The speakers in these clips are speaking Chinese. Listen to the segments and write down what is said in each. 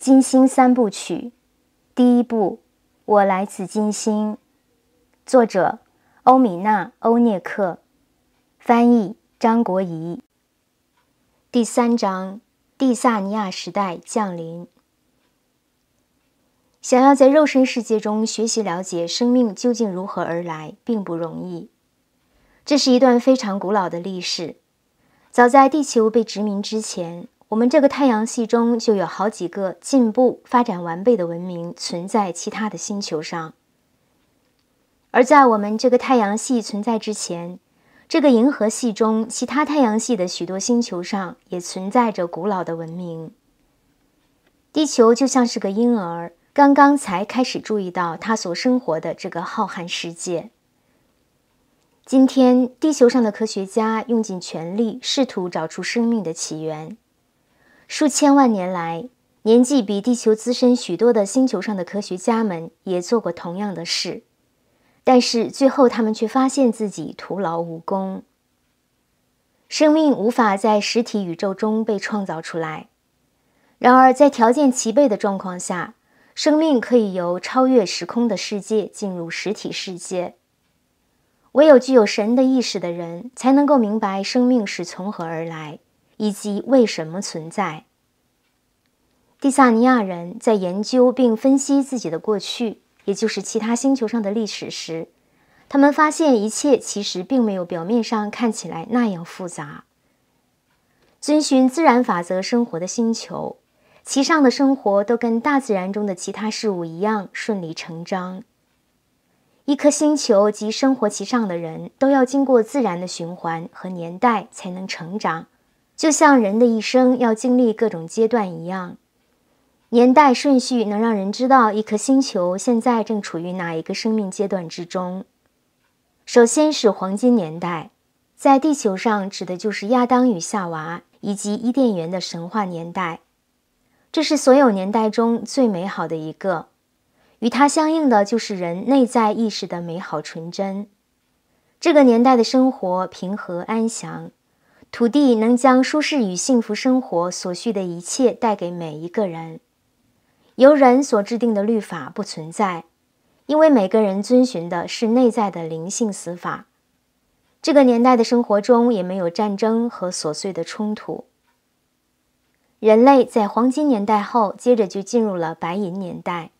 《金星三部曲》第一部《我来自金星》，作者欧米娜·欧涅克，翻译张国怡。第三章《蒂萨尼亚时代降临》。想要在肉身世界中学习了解生命究竟如何而来，并不容易。这是一段非常古老的历史，早在地球被殖民之前。我们这个太阳系中就有好几个进步发展完备的文明存在其他的星球上，而在我们这个太阳系存在之前，这个银河系中其他太阳系的许多星球上也存在着古老的文明。地球就像是个婴儿，刚刚才开始注意到它所生活的这个浩瀚世界。今天，地球上的科学家用尽全力试图找出生命的起源。数千万年来，年纪比地球资深许多的星球上的科学家们也做过同样的事，但是最后他们却发现自己徒劳无功。生命无法在实体宇宙中被创造出来。然而，在条件齐备的状况下，生命可以由超越时空的世界进入实体世界。唯有具有神的意识的人，才能够明白生命是从何而来。以及为什么存在？蒂萨尼亚人在研究并分析自己的过去，也就是其他星球上的历史时，他们发现一切其实并没有表面上看起来那样复杂。遵循自然法则生活的星球，其上的生活都跟大自然中的其他事物一样顺理成章。一颗星球及生活其上的人都要经过自然的循环和年代才能成长。就像人的一生要经历各种阶段一样，年代顺序能让人知道一颗星球现在正处于哪一个生命阶段之中。首先是黄金年代，在地球上指的就是亚当与夏娃以及伊甸园的神话年代，这是所有年代中最美好的一个。与它相应的就是人内在意识的美好纯真。这个年代的生活平和安详。土地能将舒适与幸福生活所需的一切带给每一个人。由人所制定的律法不存在，因为每个人遵循的是内在的灵性死法。这个年代的生活中也没有战争和琐碎的冲突。人类在黄金年代后，接着就进入了白银年代，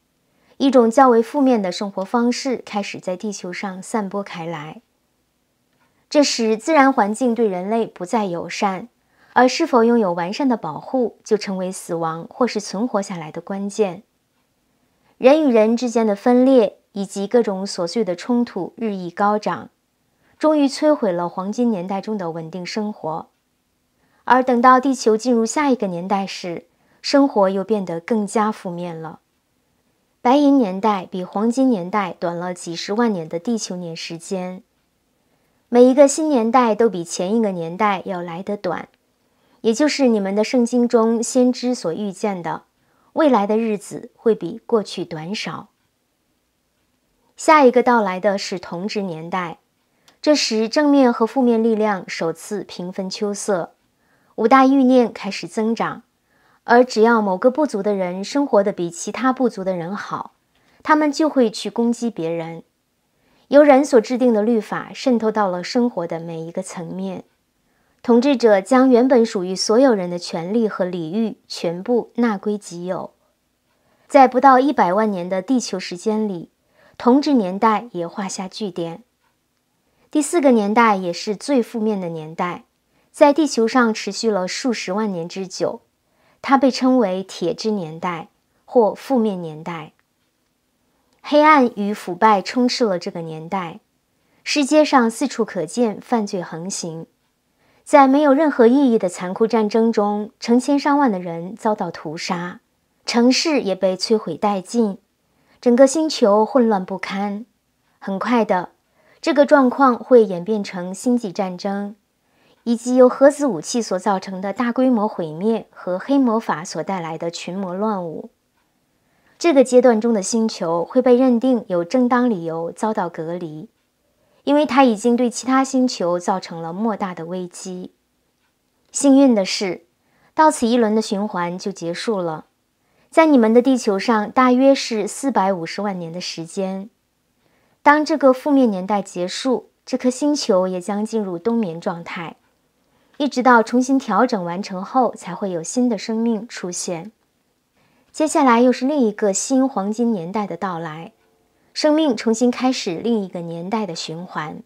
一种较为负面的生活方式开始在地球上散播开来。这使自然环境对人类不再友善，而是否拥有完善的保护就成为死亡或是存活下来的关键。人与人之间的分裂以及各种琐碎的冲突日益高涨，终于摧毁了黄金年代中的稳定生活。而等到地球进入下一个年代时，生活又变得更加负面了。白银年代比黄金年代短了几十万年的地球年时间。每一个新年代都比前一个年代要来得短，也就是你们的圣经中先知所预见的，未来的日子会比过去短少。下一个到来的是同治年代，这时正面和负面力量首次平分秋色，五大欲念开始增长，而只要某个部族的人生活的比其他部族的人好，他们就会去攻击别人。由人所制定的律法渗透到了生活的每一个层面，统治者将原本属于所有人的权利和礼遇全部纳归己有。在不到一百万年的地球时间里，同治年代也画下句点。第四个年代也是最负面的年代，在地球上持续了数十万年之久，它被称为“铁之年代”或“负面年代”。黑暗与腐败充斥了这个年代，世界上四处可见犯罪横行，在没有任何意义的残酷战争中，成千上万的人遭到屠杀，城市也被摧毁殆尽，整个星球混乱不堪。很快的，这个状况会演变成星际战争，以及由核子武器所造成的大规模毁灭和黑魔法所带来的群魔乱舞。这个阶段中的星球会被认定有正当理由遭到隔离，因为它已经对其他星球造成了莫大的危机。幸运的是，到此一轮的循环就结束了，在你们的地球上大约是四百五十万年的时间。当这个负面年代结束，这颗星球也将进入冬眠状态，一直到重新调整完成后，才会有新的生命出现。接下来又是另一个新黄金年代的到来，生命重新开始另一个年代的循环。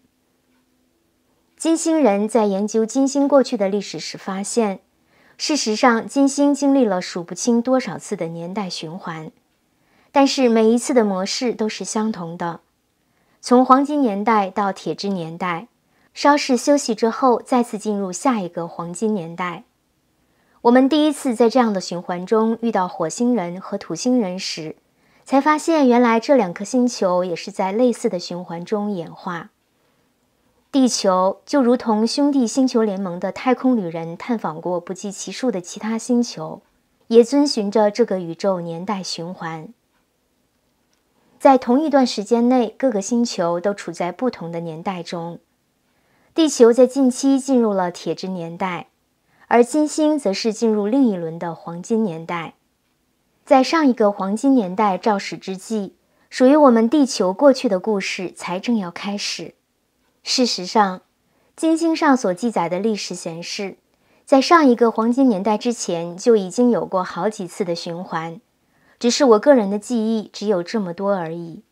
金星人在研究金星过去的历史时发现，事实上金星经历了数不清多少次的年代循环，但是每一次的模式都是相同的，从黄金年代到铁之年代，稍事休息之后再次进入下一个黄金年代。我们第一次在这样的循环中遇到火星人和土星人时，才发现原来这两颗星球也是在类似的循环中演化。地球就如同兄弟星球联盟的太空旅人，探访过不计其数的其他星球，也遵循着这个宇宙年代循环。在同一段时间内，各个星球都处在不同的年代中。地球在近期进入了铁质年代。而金星则是进入另一轮的黄金年代，在上一个黄金年代肇始之际，属于我们地球过去的故事才正要开始。事实上，金星上所记载的历史显示，在上一个黄金年代之前就已经有过好几次的循环，只是我个人的记忆只有这么多而已。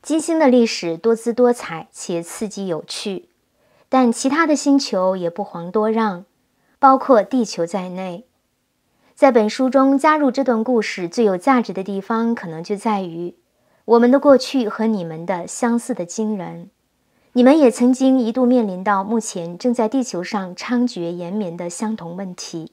金星的历史多姿多彩且刺激有趣，但其他的星球也不遑多让。包括地球在内，在本书中加入这段故事最有价值的地方，可能就在于我们的过去和你们的相似的惊人。你们也曾经一度面临到目前正在地球上猖獗延绵的相同问题。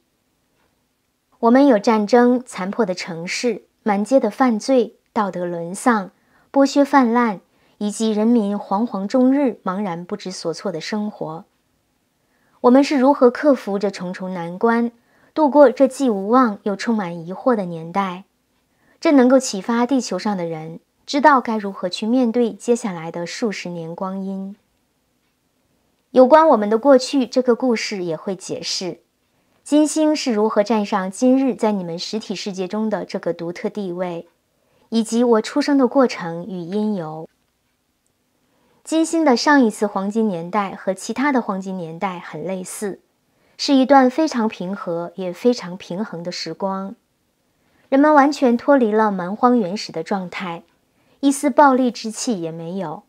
我们有战争、残破的城市、满街的犯罪、道德沦丧、剥削泛滥，以及人民惶惶终日、茫然不知所措的生活。我们是如何克服这重重难关，度过这既无望又充满疑惑的年代？这能够启发地球上的人知道该如何去面对接下来的数十年光阴。有关我们的过去，这个故事也会解释金星是如何站上今日在你们实体世界中的这个独特地位，以及我出生的过程与因由。金星的上一次黄金年代和其他的黄金年代很类似，是一段非常平和也非常平衡的时光。人们完全脱离了蛮荒原始的状态，一丝暴力之气也没有。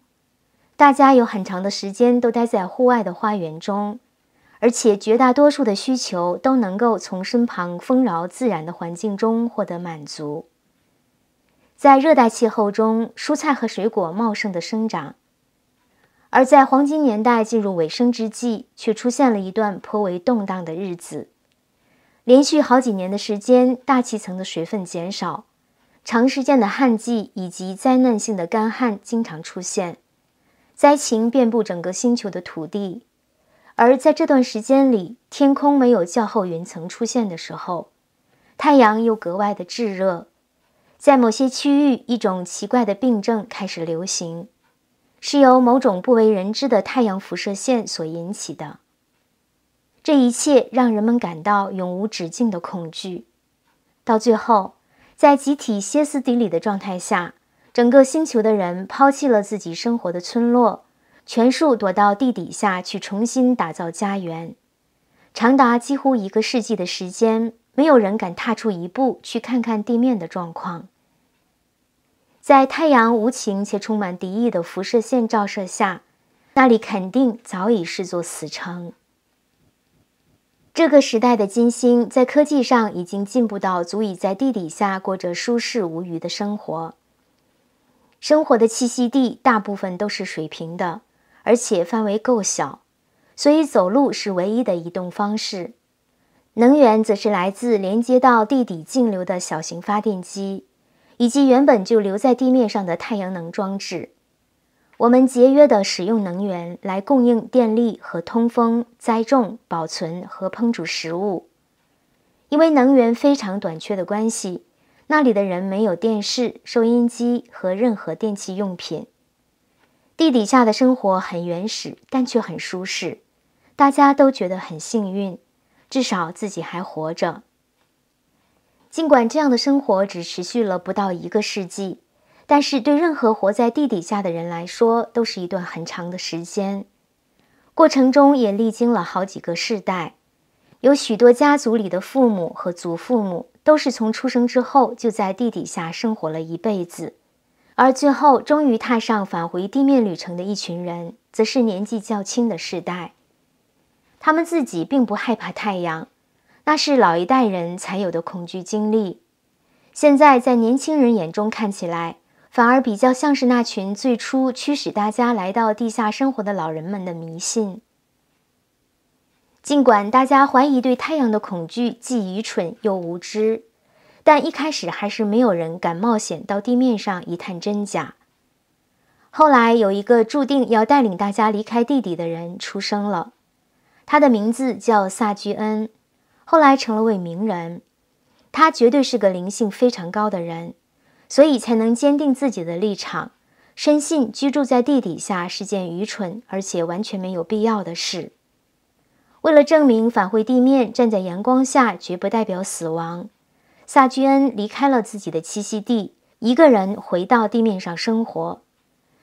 大家有很长的时间都待在户外的花园中，而且绝大多数的需求都能够从身旁丰饶自然的环境中获得满足。在热带气候中，蔬菜和水果茂盛的生长。而在黄金年代进入尾声之际，却出现了一段颇为动荡的日子。连续好几年的时间，大气层的水分减少，长时间的旱季以及灾难性的干旱经常出现，灾情遍布整个星球的土地。而在这段时间里，天空没有较厚云层出现的时候，太阳又格外的炙热，在某些区域，一种奇怪的病症开始流行。是由某种不为人知的太阳辐射线所引起的。这一切让人们感到永无止境的恐惧。到最后，在集体歇斯底里的状态下，整个星球的人抛弃了自己生活的村落，全数躲到地底下去，重新打造家园。长达几乎一个世纪的时间，没有人敢踏出一步去看看地面的状况。在太阳无情且充满敌意的辐射线照射下，那里肯定早已是座死城。这个时代的金星在科技上已经进步到足以在地底下过着舒适无余的生活。生活的栖息地大部分都是水平的，而且范围够小，所以走路是唯一的移动方式。能源则是来自连接到地底径流的小型发电机。以及原本就留在地面上的太阳能装置，我们节约地使用能源来供应电力和通风、栽种、保存和烹煮食物。因为能源非常短缺的关系，那里的人没有电视、收音机和任何电器用品。地底下的生活很原始，但却很舒适，大家都觉得很幸运，至少自己还活着。尽管这样的生活只持续了不到一个世纪，但是对任何活在地底下的人来说，都是一段很长的时间。过程中也历经了好几个世代，有许多家族里的父母和祖父母都是从出生之后就在地底下生活了一辈子，而最后终于踏上返回地面旅程的一群人，则是年纪较轻的世代，他们自己并不害怕太阳。那是老一代人才有的恐惧经历，现在在年轻人眼中看起来，反而比较像是那群最初驱使大家来到地下生活的老人们的迷信。尽管大家怀疑对太阳的恐惧既愚蠢又无知，但一开始还是没有人敢冒险到地面上一探真假。后来有一个注定要带领大家离开地底的人出生了，他的名字叫萨居恩。后来成了位名人，他绝对是个灵性非常高的人，所以才能坚定自己的立场，深信居住在地底下是件愚蠢而且完全没有必要的事。为了证明返回地面、站在阳光下绝不代表死亡，萨居恩离开了自己的栖息地，一个人回到地面上生活。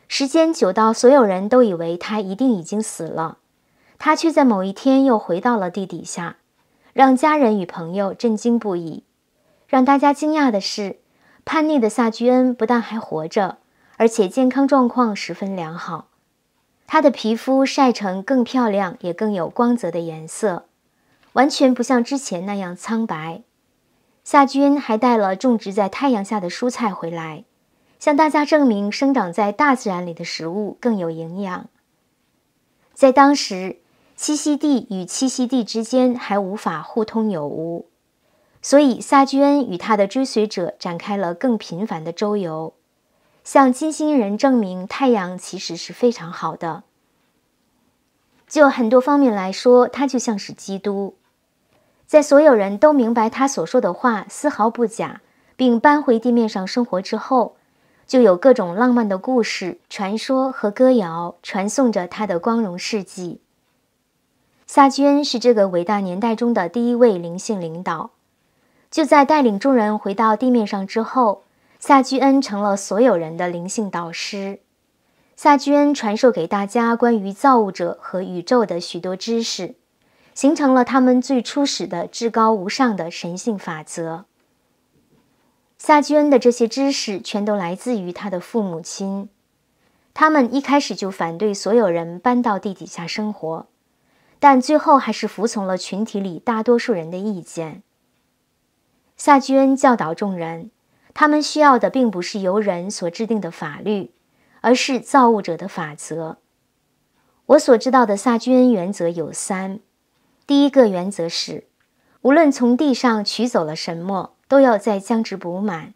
时间久到所有人都以为他一定已经死了，他却在某一天又回到了地底下。让家人与朋友震惊不已，让大家惊讶的是，叛逆的萨居恩不但还活着，而且健康状况十分良好。他的皮肤晒成更漂亮也更有光泽的颜色，完全不像之前那样苍白。萨居恩还带了种植在太阳下的蔬菜回来，向大家证明生长在大自然里的食物更有营养。在当时。栖息地与栖息地之间还无法互通有无，所以萨居恩与他的追随者展开了更频繁的周游，向金星人证明太阳其实是非常好的。就很多方面来说，他就像是基督。在所有人都明白他所说的话丝毫不假，并搬回地面上生活之后，就有各种浪漫的故事、传说和歌谣传颂着他的光荣事迹。萨居恩是这个伟大年代中的第一位灵性领导。就在带领众人回到地面上之后，萨居恩成了所有人的灵性导师。萨居恩传授给大家关于造物者和宇宙的许多知识，形成了他们最初始的至高无上的神性法则。萨居恩的这些知识全都来自于他的父母亲，他们一开始就反对所有人搬到地底下生活。但最后还是服从了群体里大多数人的意见。萨居恩教导众人，他们需要的并不是由人所制定的法律，而是造物者的法则。我所知道的萨居恩原则有三：第一个原则是，无论从地上取走了什么，都要再将之补满；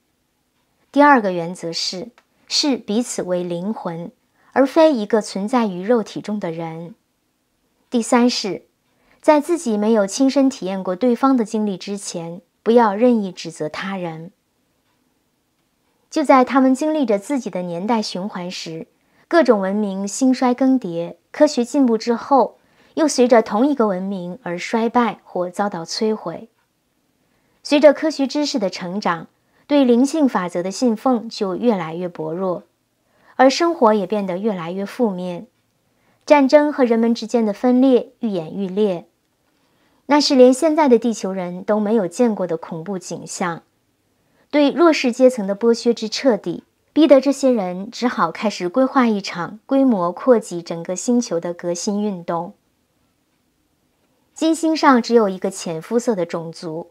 第二个原则是，视彼此为灵魂，而非一个存在于肉体中的人。第三是，在自己没有亲身体验过对方的经历之前，不要任意指责他人。就在他们经历着自己的年代循环时，各种文明兴衰更迭，科学进步之后，又随着同一个文明而衰败或遭到摧毁。随着科学知识的成长，对灵性法则的信奉就越来越薄弱，而生活也变得越来越负面。战争和人们之间的分裂愈演愈烈，那是连现在的地球人都没有见过的恐怖景象。对弱势阶层的剥削之彻底，逼得这些人只好开始规划一场规模扩及整个星球的革新运动。金星上只有一个浅肤色的种族，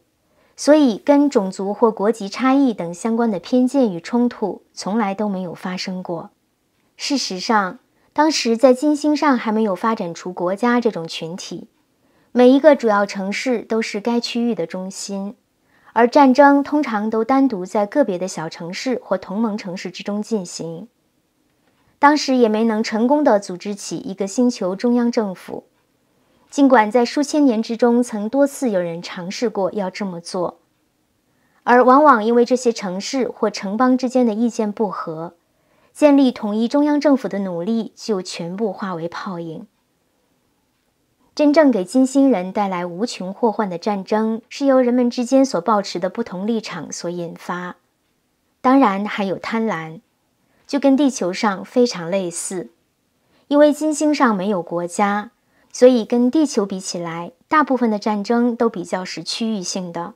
所以跟种族或国籍差异等相关的偏见与冲突从来都没有发生过。事实上。当时在金星上还没有发展出国家这种群体，每一个主要城市都是该区域的中心，而战争通常都单独在个别的小城市或同盟城市之中进行。当时也没能成功的组织起一个星球中央政府，尽管在数千年之中曾多次有人尝试过要这么做，而往往因为这些城市或城邦之间的意见不合。建立统一中央政府的努力就全部化为泡影。真正给金星人带来无穷祸患的战争，是由人们之间所抱持的不同立场所引发，当然还有贪婪，就跟地球上非常类似。因为金星上没有国家，所以跟地球比起来，大部分的战争都比较是区域性的。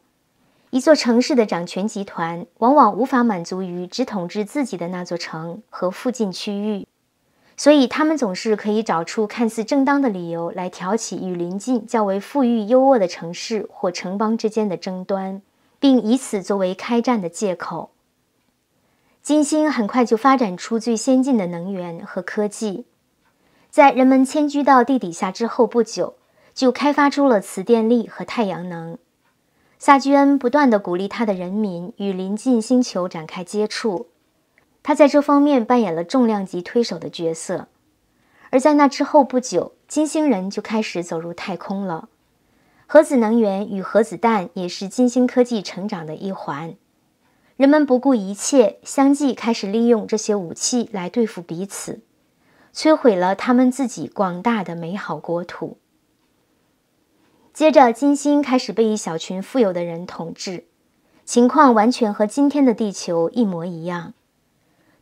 一座城市的掌权集团往往无法满足于只统治自己的那座城和附近区域，所以他们总是可以找出看似正当的理由来挑起与邻近较为富裕优渥的城市或城邦之间的争端，并以此作为开战的借口。金星很快就发展出最先进的能源和科技，在人们迁居到地底下之后不久，就开发出了磁电力和太阳能。萨居恩不断地鼓励他的人民与邻近星球展开接触，他在这方面扮演了重量级推手的角色。而在那之后不久，金星人就开始走入太空了。核子能源与核子弹也是金星科技成长的一环。人们不顾一切，相继开始利用这些武器来对付彼此，摧毁了他们自己广大的美好国土。接着，金星开始被一小群富有的人统治，情况完全和今天的地球一模一样。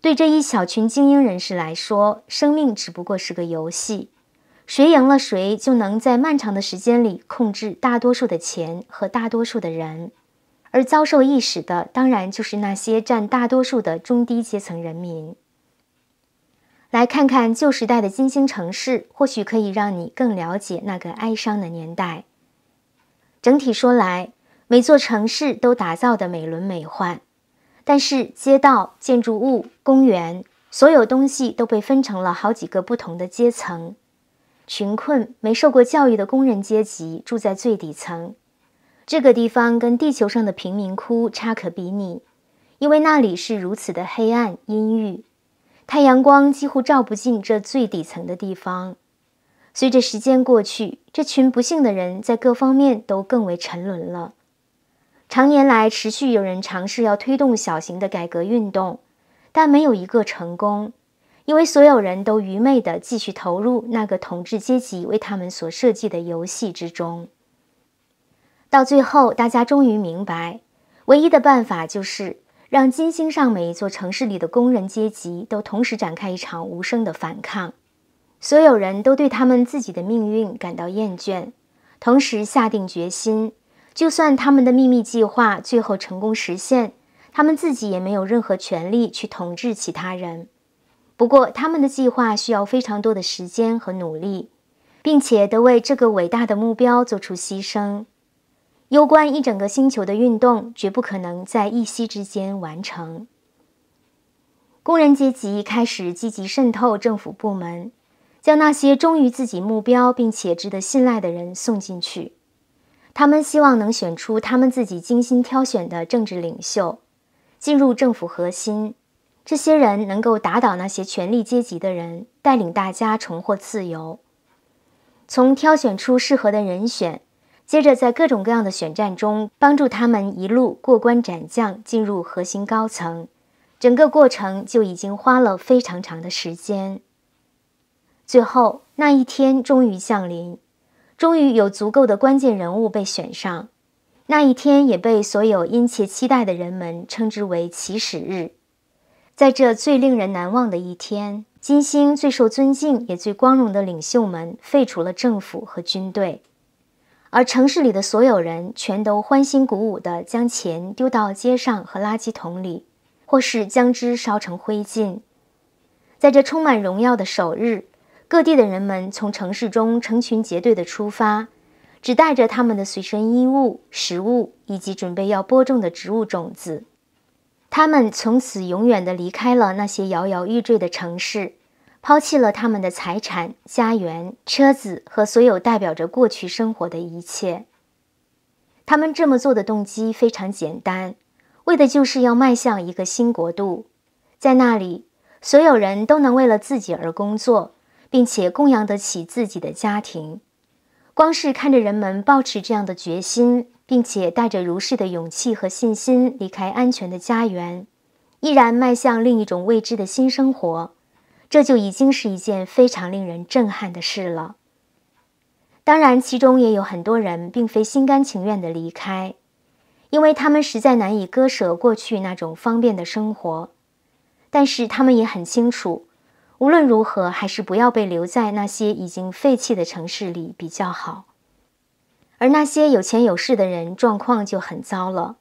对这一小群精英人士来说，生命只不过是个游戏，谁赢了谁就能在漫长的时间里控制大多数的钱和大多数的人，而遭受意识的当然就是那些占大多数的中低阶层人民。来看看旧时代的金星城市，或许可以让你更了解那个哀伤的年代。整体说来，每座城市都打造的美轮美奂，但是街道、建筑物、公园，所有东西都被分成了好几个不同的阶层。穷困、没受过教育的工人阶级住在最底层，这个地方跟地球上的贫民窟差可比拟，因为那里是如此的黑暗阴郁，太阳光几乎照不进这最底层的地方。随着时间过去，这群不幸的人在各方面都更为沉沦了。长年来，持续有人尝试要推动小型的改革运动，但没有一个成功，因为所有人都愚昧地继续投入那个统治阶级为他们所设计的游戏之中。到最后，大家终于明白，唯一的办法就是让金星上每一座城市里的工人阶级都同时展开一场无声的反抗。所有人都对他们自己的命运感到厌倦，同时下定决心，就算他们的秘密计划最后成功实现，他们自己也没有任何权利去统治其他人。不过，他们的计划需要非常多的时间和努力，并且得为这个伟大的目标做出牺牲。攸关一整个星球的运动绝不可能在一夕之间完成。工人阶级开始积极渗透政府部门。将那些忠于自己目标并且值得信赖的人送进去，他们希望能选出他们自己精心挑选的政治领袖，进入政府核心。这些人能够打倒那些权力阶级的人，带领大家重获自由。从挑选出适合的人选，接着在各种各样的选战中帮助他们一路过关斩将，进入核心高层。整个过程就已经花了非常长的时间。最后那一天终于降临，终于有足够的关键人物被选上。那一天也被所有殷切期待的人们称之为起始日。在这最令人难忘的一天，金星最受尊敬也最光荣的领袖们废除了政府和军队，而城市里的所有人全都欢欣鼓舞地将钱丢到街上和垃圾桶里，或是将之烧成灰烬。在这充满荣耀的首日。各地的人们从城市中成群结队的出发，只带着他们的随身衣物、食物以及准备要播种的植物种子。他们从此永远地离开了那些摇摇欲坠的城市，抛弃了他们的财产、家园、车子和所有代表着过去生活的一切。他们这么做的动机非常简单，为的就是要迈向一个新国度，在那里所有人都能为了自己而工作。并且供养得起自己的家庭，光是看着人们抱持这样的决心，并且带着如是的勇气和信心离开安全的家园，依然迈向另一种未知的新生活，这就已经是一件非常令人震撼的事了。当然，其中也有很多人并非心甘情愿地离开，因为他们实在难以割舍过去那种方便的生活，但是他们也很清楚。无论如何，还是不要被留在那些已经废弃的城市里比较好。而那些有钱有势的人，状况就很糟了。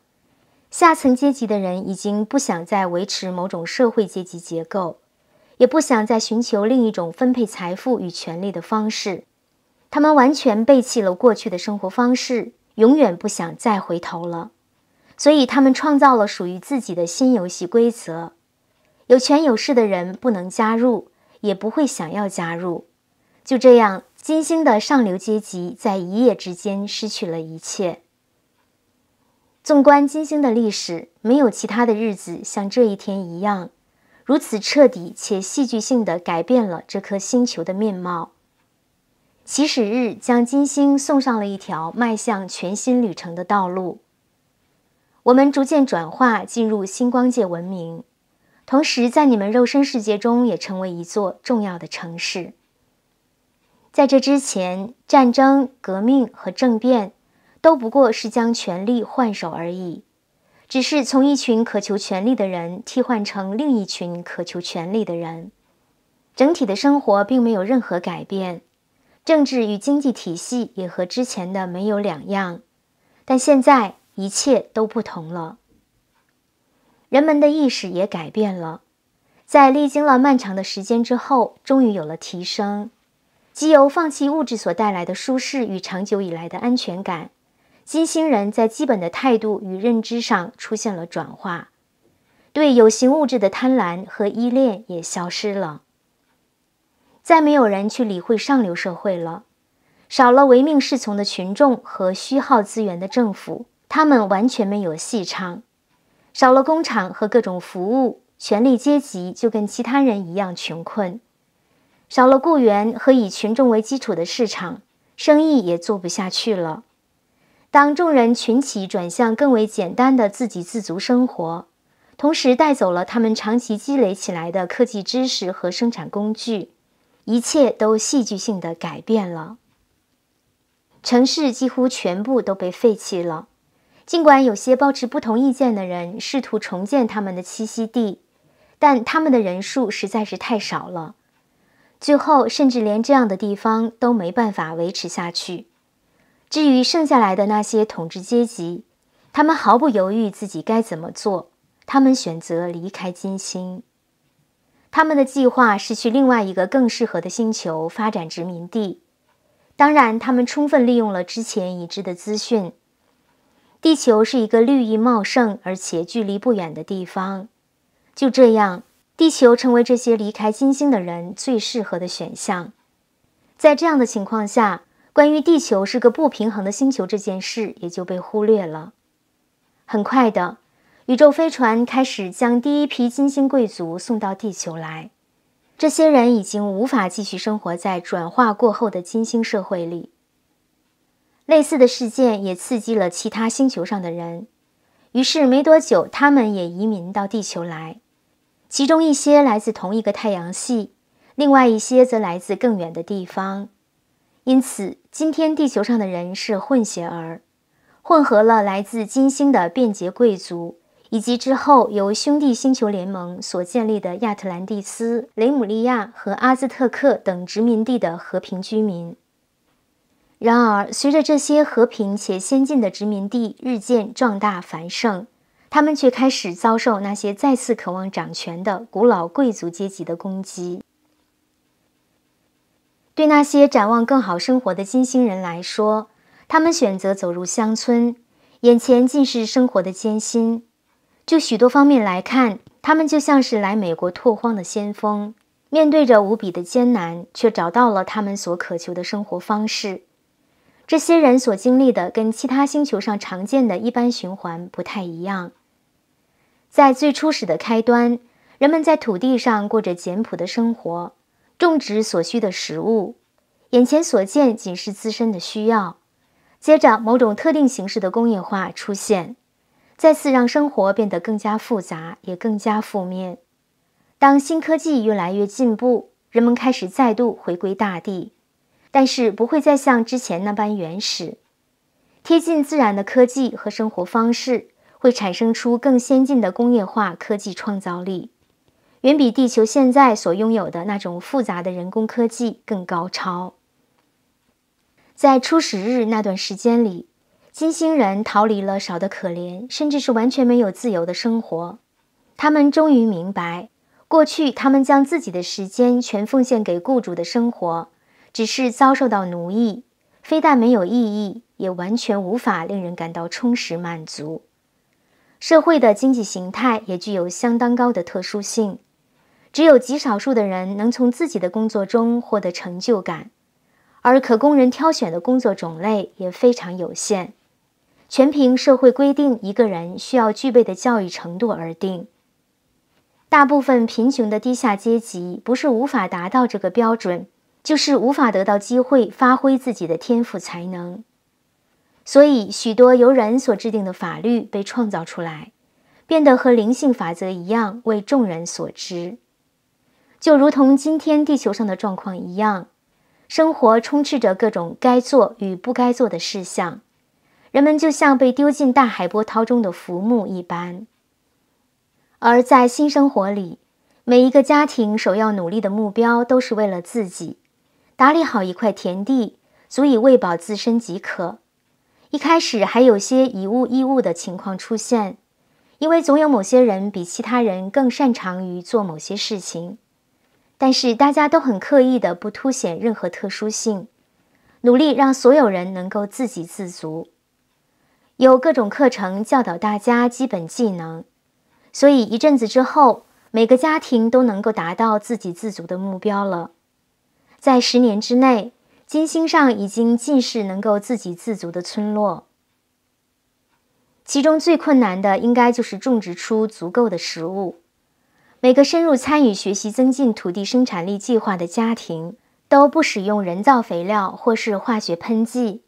下层阶级的人已经不想再维持某种社会阶级结构，也不想再寻求另一种分配财富与权力的方式。他们完全背弃了过去的生活方式，永远不想再回头了。所以，他们创造了属于自己的新游戏规则。有权有势的人不能加入，也不会想要加入。就这样，金星的上流阶级在一夜之间失去了一切。纵观金星的历史，没有其他的日子像这一天一样，如此彻底且戏剧性地改变了这颗星球的面貌。起始日将金星送上了一条迈向全新旅程的道路。我们逐渐转化，进入星光界文明。同时，在你们肉身世界中也成为一座重要的城市。在这之前，战争、革命和政变都不过是将权力换手而已，只是从一群渴求权力的人替换成另一群渴求权力的人，整体的生活并没有任何改变，政治与经济体系也和之前的没有两样。但现在一切都不同了。人们的意识也改变了，在历经了漫长的时间之后，终于有了提升。由放弃物质所带来的舒适与长久以来的安全感，金星人在基本的态度与认知上出现了转化，对有形物质的贪婪和依恋也消失了。再没有人去理会上流社会了，少了唯命是从的群众和虚耗资源的政府，他们完全没有戏唱。少了工厂和各种服务，权力阶级就跟其他人一样穷困；少了雇员和以群众为基础的市场，生意也做不下去了。当众人群起转向更为简单的自给自足生活，同时带走了他们长期积累起来的科技知识和生产工具，一切都戏剧性的改变了。城市几乎全部都被废弃了。尽管有些抱持不同意见的人试图重建他们的栖息地，但他们的人数实在是太少了，最后甚至连这样的地方都没办法维持下去。至于剩下来的那些统治阶级，他们毫不犹豫自己该怎么做，他们选择离开金星。他们的计划是去另外一个更适合的星球发展殖民地，当然，他们充分利用了之前已知的资讯。地球是一个绿意茂盛，而且距离不远的地方。就这样，地球成为这些离开金星的人最适合的选项。在这样的情况下，关于地球是个不平衡的星球这件事也就被忽略了。很快的，宇宙飞船开始将第一批金星贵族送到地球来。这些人已经无法继续生活在转化过后的金星社会里。类似的事件也刺激了其他星球上的人，于是没多久，他们也移民到地球来。其中一些来自同一个太阳系，另外一些则来自更远的地方。因此，今天地球上的人是混血儿，混合了来自金星的便捷贵族，以及之后由兄弟星球联盟所建立的亚特兰蒂斯、雷姆利亚和阿兹特克等殖民地的和平居民。然而，随着这些和平且先进的殖民地日渐壮大繁盛，他们却开始遭受那些再次渴望掌权的古老贵族阶级的攻击。对那些展望更好生活的金星人来说，他们选择走入乡村，眼前尽是生活的艰辛。就许多方面来看，他们就像是来美国拓荒的先锋，面对着无比的艰难，却找到了他们所渴求的生活方式。这些人所经历的跟其他星球上常见的一般循环不太一样。在最初始的开端，人们在土地上过着简朴的生活，种植所需的食物，眼前所见仅是自身的需要。接着，某种特定形式的工业化出现，再次让生活变得更加复杂，也更加负面。当新科技越来越进步，人们开始再度回归大地。但是不会再像之前那般原始，贴近自然的科技和生活方式会产生出更先进的工业化科技创造力，远比地球现在所拥有的那种复杂的人工科技更高超。在初始日那段时间里，金星人逃离了少得可怜，甚至是完全没有自由的生活。他们终于明白，过去他们将自己的时间全奉献给雇主的生活。只是遭受到奴役，非但没有意义，也完全无法令人感到充实满足。社会的经济形态也具有相当高的特殊性，只有极少数的人能从自己的工作中获得成就感，而可供人挑选的工作种类也非常有限，全凭社会规定一个人需要具备的教育程度而定。大部分贫穷的低下阶级不是无法达到这个标准。就是无法得到机会发挥自己的天赋才能，所以许多由人所制定的法律被创造出来，变得和灵性法则一样为众人所知，就如同今天地球上的状况一样，生活充斥着各种该做与不该做的事项，人们就像被丢进大海波涛中的浮木一般，而在新生活里，每一个家庭首要努力的目标都是为了自己。打理好一块田地，足以喂饱自身即可。一开始还有些以物易物的情况出现，因为总有某些人比其他人更擅长于做某些事情。但是大家都很刻意的不凸显任何特殊性，努力让所有人能够自给自足。有各种课程教导大家基本技能，所以一阵子之后，每个家庭都能够达到自给自足的目标了。在十年之内，金星上已经尽是能够自给自足的村落。其中最困难的，应该就是种植出足够的食物。每个深入参与学习增进土地生产力计划的家庭，都不使用人造肥料或是化学喷剂。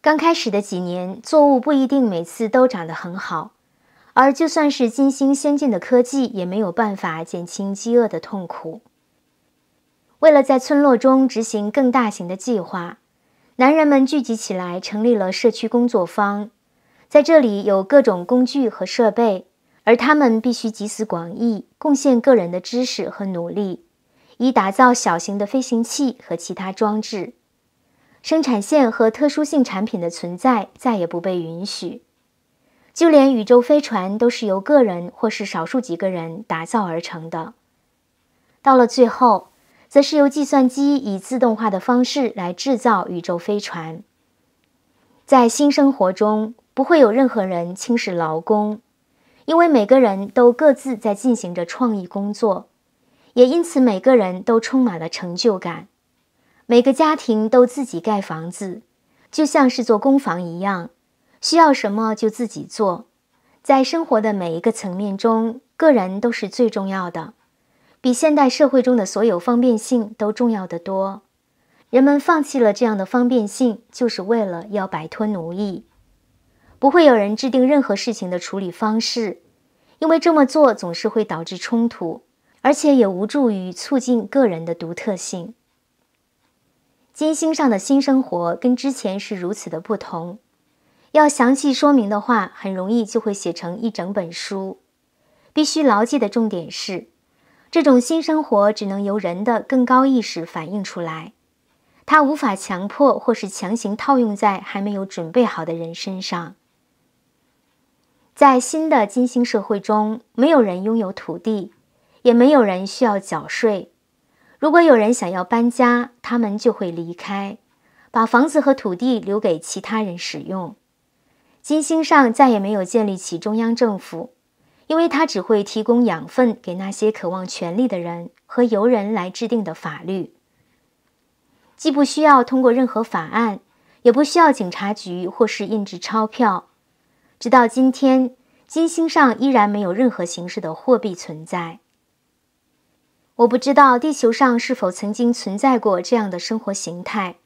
刚开始的几年，作物不一定每次都长得很好，而就算是金星先进的科技，也没有办法减轻饥饿的痛苦。为了在村落中执行更大型的计划，男人们聚集起来成立了社区工作坊，在这里有各种工具和设备，而他们必须集思广益，贡献个人的知识和努力，以打造小型的飞行器和其他装置。生产线和特殊性产品的存在再也不被允许，就连宇宙飞船都是由个人或是少数几个人打造而成的。到了最后。则是由计算机以自动化的方式来制造宇宙飞船。在新生活中，不会有任何人轻视劳工，因为每个人都各自在进行着创意工作，也因此每个人都充满了成就感。每个家庭都自己盖房子，就像是做工房一样，需要什么就自己做。在生活的每一个层面中，个人都是最重要的。比现代社会中的所有方便性都重要得多。人们放弃了这样的方便性，就是为了要摆脱奴役。不会有人制定任何事情的处理方式，因为这么做总是会导致冲突，而且也无助于促进个人的独特性。金星上的新生活跟之前是如此的不同。要详细说明的话，很容易就会写成一整本书。必须牢记的重点是。这种新生活只能由人的更高意识反映出来，它无法强迫或是强行套用在还没有准备好的人身上。在新的金星社会中，没有人拥有土地，也没有人需要缴税。如果有人想要搬家，他们就会离开，把房子和土地留给其他人使用。金星上再也没有建立起中央政府。因为它只会提供养分给那些渴望权力的人和由人来制定的法律，既不需要通过任何法案，也不需要警察局或是印制钞票。直到今天，金星上依然没有任何形式的货币存在。我不知道地球上是否曾经存在过这样的生活形态，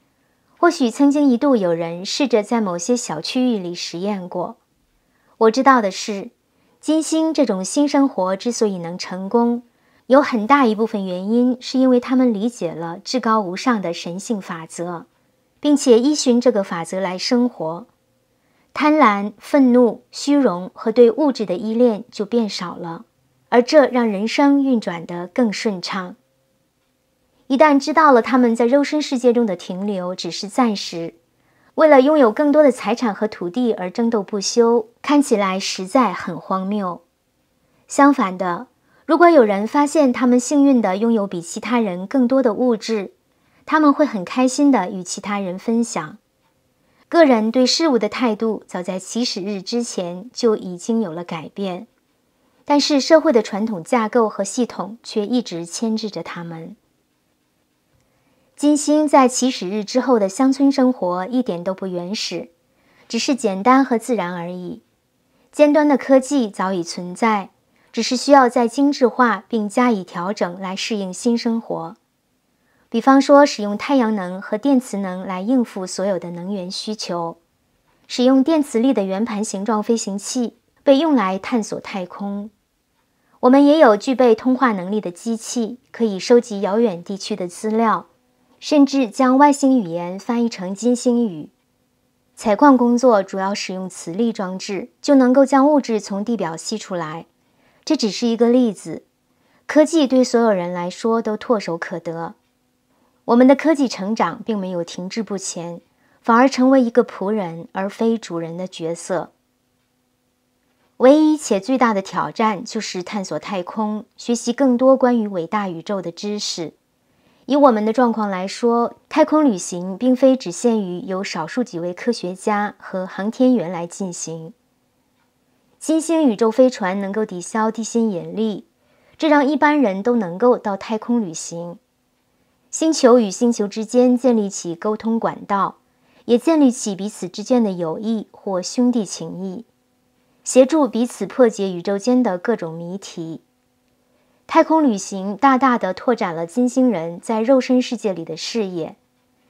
或许曾经一度有人试着在某些小区域里实验过。我知道的是。金星这种新生活之所以能成功，有很大一部分原因是因为他们理解了至高无上的神性法则，并且依循这个法则来生活，贪婪、愤怒、虚荣和对物质的依恋就变少了，而这让人生运转得更顺畅。一旦知道了他们在肉身世界中的停留只是暂时。为了拥有更多的财产和土地而争斗不休，看起来实在很荒谬。相反的，如果有人发现他们幸运地拥有比其他人更多的物质，他们会很开心地与其他人分享。个人对事物的态度早在起始日之前就已经有了改变，但是社会的传统架构和系统却一直牵制着他们。金星在起始日之后的乡村生活一点都不原始，只是简单和自然而已。尖端的科技早已存在，只是需要再精致化并加以调整来适应新生活。比方说，使用太阳能和电磁能来应付所有的能源需求；使用电磁力的圆盘形状飞行器被用来探索太空。我们也有具备通话能力的机器，可以收集遥远地区的资料。甚至将外星语言翻译成金星语。采矿工作主要使用磁力装置，就能够将物质从地表吸出来。这只是一个例子。科技对所有人来说都唾手可得。我们的科技成长并没有停滞不前，反而成为一个仆人而非主人的角色。唯一且最大的挑战就是探索太空，学习更多关于伟大宇宙的知识。以我们的状况来说，太空旅行并非只限于由少数几位科学家和航天员来进行。金星宇宙飞船能够抵消地心引力，这让一般人都能够到太空旅行。星球与星球之间建立起沟通管道，也建立起彼此之间的友谊或兄弟情谊，协助彼此破解宇宙间的各种谜题。太空旅行大大的拓展了金星人在肉身世界里的视野，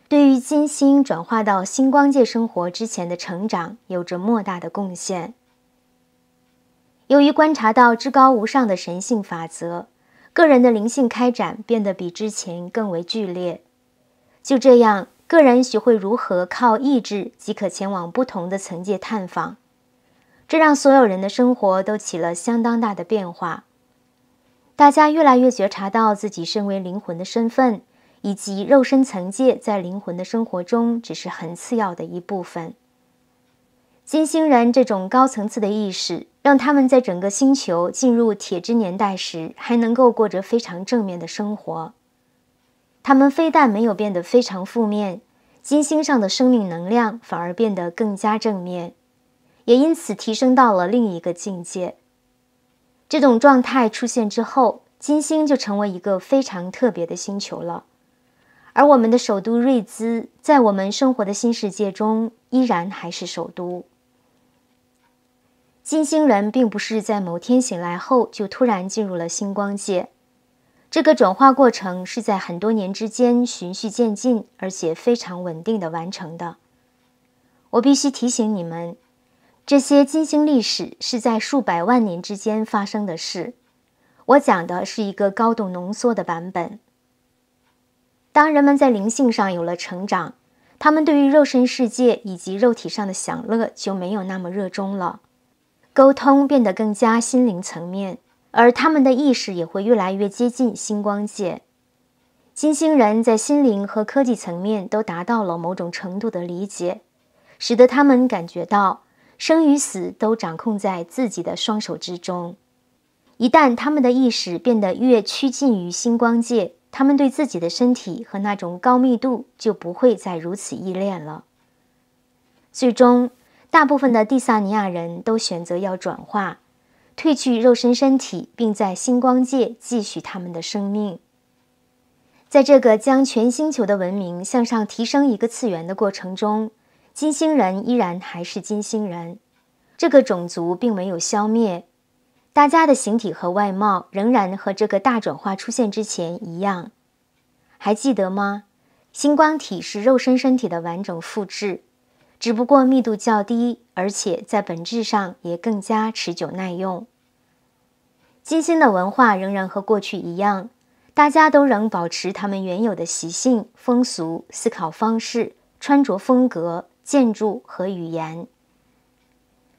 对于金星转化到星光界生活之前的成长有着莫大的贡献。由于观察到至高无上的神性法则，个人的灵性开展变得比之前更为剧烈。就这样，个人学会如何靠意志即可前往不同的层界探访，这让所有人的生活都起了相当大的变化。大家越来越觉察到自己身为灵魂的身份，以及肉身层界在灵魂的生活中只是很次要的一部分。金星人这种高层次的意识，让他们在整个星球进入铁之年代时，还能够过着非常正面的生活。他们非但没有变得非常负面，金星上的生命能量反而变得更加正面，也因此提升到了另一个境界。这种状态出现之后，金星就成为一个非常特别的星球了。而我们的首都瑞兹，在我们生活的新世界中，依然还是首都。金星人并不是在某天醒来后就突然进入了星光界，这个转化过程是在很多年之间循序渐进，而且非常稳定的完成的。我必须提醒你们。这些金星历史是在数百万年之间发生的事。我讲的是一个高度浓缩的版本。当人们在灵性上有了成长，他们对于肉身世界以及肉体上的享乐就没有那么热衷了。沟通变得更加心灵层面，而他们的意识也会越来越接近星光界。金星人在心灵和科技层面都达到了某种程度的理解，使得他们感觉到。生与死都掌控在自己的双手之中。一旦他们的意识变得越趋近于星光界，他们对自己的身体和那种高密度就不会再如此依恋了。最终，大部分的蒂萨尼亚人都选择要转化，褪去肉身身体，并在星光界继续他们的生命。在这个将全星球的文明向上提升一个次元的过程中。金星人依然还是金星人，这个种族并没有消灭，大家的形体和外貌仍然和这个大转化出现之前一样，还记得吗？星光体是肉身身体的完整复制，只不过密度较低，而且在本质上也更加持久耐用。金星的文化仍然和过去一样，大家都仍保持他们原有的习性、风俗、思考方式、穿着风格。建筑和语言，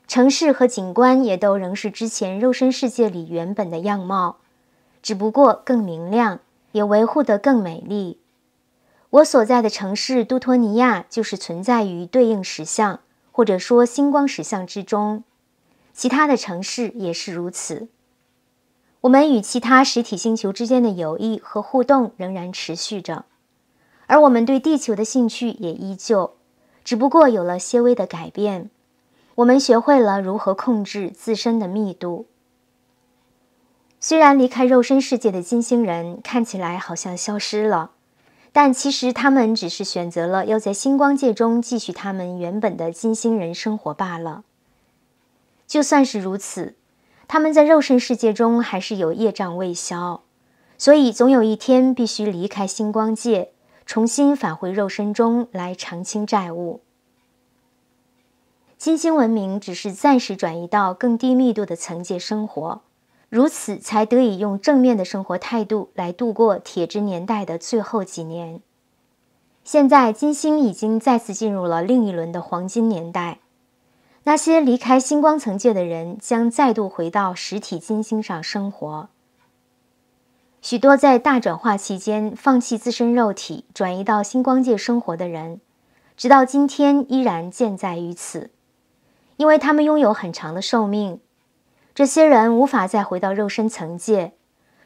城市和景观也都仍是之前肉身世界里原本的样貌，只不过更明亮，也维护得更美丽。我所在的城市都托尼亚就是存在于对应石像，或者说星光石像之中。其他的城市也是如此。我们与其他实体星球之间的友谊和互动仍然持续着，而我们对地球的兴趣也依旧。只不过有了些微的改变，我们学会了如何控制自身的密度。虽然离开肉身世界的金星人看起来好像消失了，但其实他们只是选择了要在星光界中继续他们原本的金星人生活罢了。就算是如此，他们在肉身世界中还是有业障未消，所以总有一天必须离开星光界。重新返回肉身中来偿清债务。金星文明只是暂时转移到更低密度的层界生活，如此才得以用正面的生活态度来度过铁之年代的最后几年。现在金星已经再次进入了另一轮的黄金年代，那些离开星光层界的人将再度回到实体金星上生活。许多在大转化期间放弃自身肉体，转移到星光界生活的人，直到今天依然健在于此，因为他们拥有很长的寿命。这些人无法再回到肉身层界，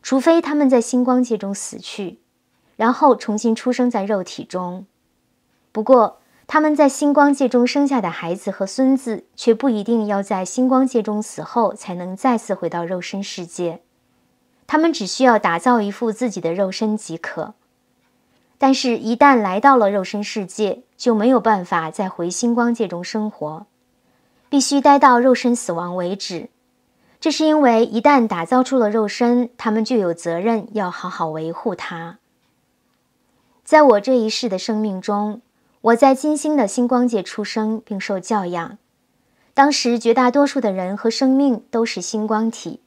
除非他们在星光界中死去，然后重新出生在肉体中。不过，他们在星光界中生下的孩子和孙子，却不一定要在星光界中死后才能再次回到肉身世界。他们只需要打造一副自己的肉身即可，但是，一旦来到了肉身世界，就没有办法再回星光界中生活，必须待到肉身死亡为止。这是因为，一旦打造出了肉身，他们就有责任要好好维护它。在我这一世的生命中，我在金星的星光界出生并受教养，当时绝大多数的人和生命都是星光体。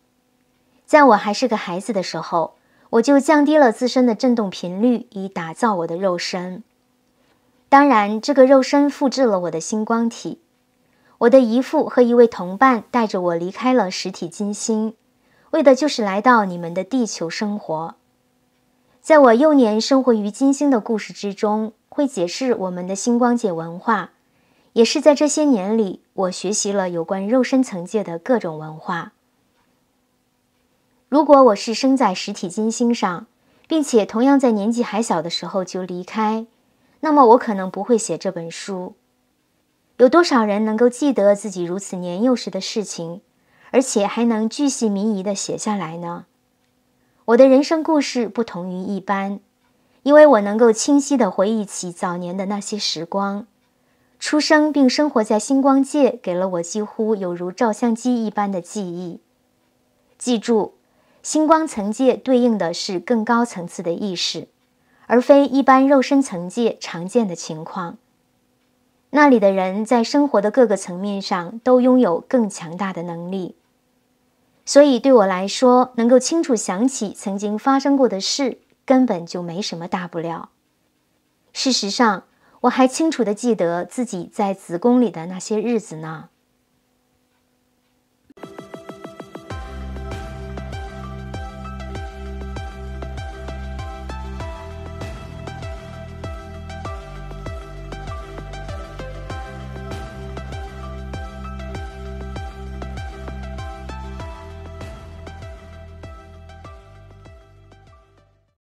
在我还是个孩子的时候，我就降低了自身的振动频率，以打造我的肉身。当然，这个肉身复制了我的星光体。我的姨父和一位同伴带着我离开了实体金星，为的就是来到你们的地球生活。在我幼年生活于金星的故事之中，会解释我们的星光界文化。也是在这些年里，我学习了有关肉身层界的各种文化。如果我是生在实体金星上，并且同样在年纪还小的时候就离开，那么我可能不会写这本书。有多少人能够记得自己如此年幼时的事情，而且还能巨细弥遗地写下来呢？我的人生故事不同于一般，因为我能够清晰地回忆起早年的那些时光。出生并生活在星光界，给了我几乎有如照相机一般的记忆。记住。星光层界对应的是更高层次的意识，而非一般肉身层界常见的情况。那里的人在生活的各个层面上都拥有更强大的能力，所以对我来说，能够清楚想起曾经发生过的事，根本就没什么大不了。事实上，我还清楚的记得自己在子宫里的那些日子呢。